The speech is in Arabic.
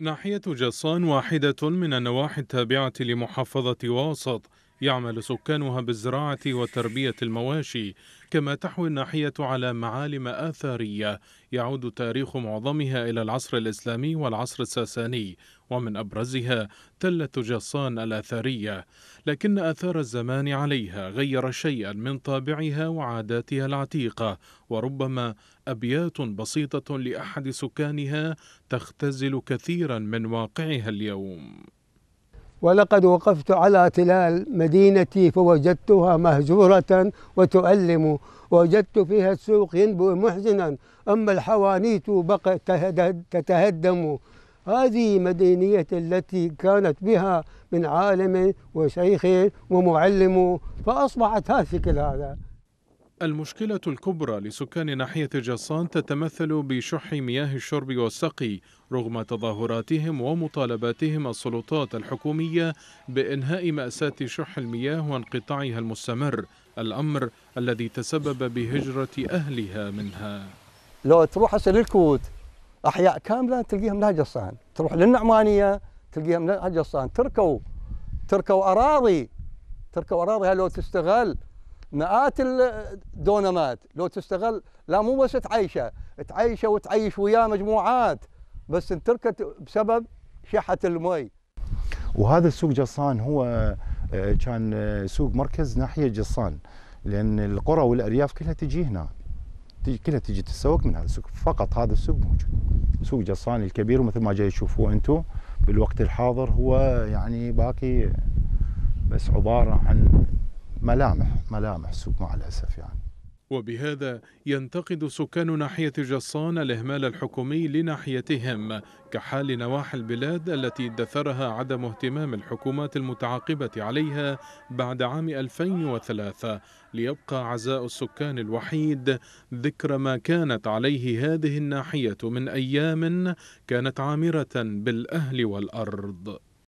ناحية جصان واحدة من النواحي التابعة لمحافظة واسط يعمل سكانها بالزراعة وتربية المواشي كما تحوي الناحية على معالم آثارية يعود تاريخ معظمها إلى العصر الإسلامي والعصر الساساني ومن أبرزها تلة جصان الآثارية لكن آثار الزمان عليها غير شيئا من طابعها وعاداتها العتيقة وربما أبيات بسيطة لأحد سكانها تختزل كثيرا من واقعها اليوم ولقد وقفت على تلال مدينتي فوجدتها مهجورة وتؤلم وجدت فيها السوق ينبو محزنا أما الحوانيت بقت تتهدم هذه مدينية التي كانت بها من عالم وشيخ ومعلم فأصبحت هذه هذا المشكلة الكبرى لسكان ناحية جصان تتمثل بشح مياه الشرب والسقي رغم تظاهراتهم ومطالباتهم السلطات الحكومية بإنهاء مأساة شح المياه وانقطاعها المستمر الأمر الذي تسبب بهجرة أهلها منها لو تروح هسه للكوت أحياء كاملة تلقيها منها جسان تروح للنعمانية تلقيها منها جسان تركوا تركوا أراضي تركوا أراضي لو تستغل مئات الدونمات لو تستغل لا مو بس تعيشه تعيشه وتعيش وياه مجموعات بس انتركت بسبب شحه المي وهذا السوق جصان هو آه، كان آه، سوق مركز ناحيه جصان لان القرى والارياف كلها تجي هنا تجي كلها تجي تتسوق من هذا السوق فقط هذا السوق موجود سوق جصان الكبير ومثل ما جاي تشوفوه انتم بالوقت الحاضر هو يعني باقي بس عباره عن ملامح ملامح سوء مع الأسف يعني وبهذا ينتقد سكان ناحية جصان الإهمال الحكومي لناحيتهم كحال نواحي البلاد التي دثرها عدم اهتمام الحكومات المتعاقبة عليها بعد عام 2003 ليبقى عزاء السكان الوحيد ذكر ما كانت عليه هذه الناحية من أيام كانت عامرة بالأهل والأرض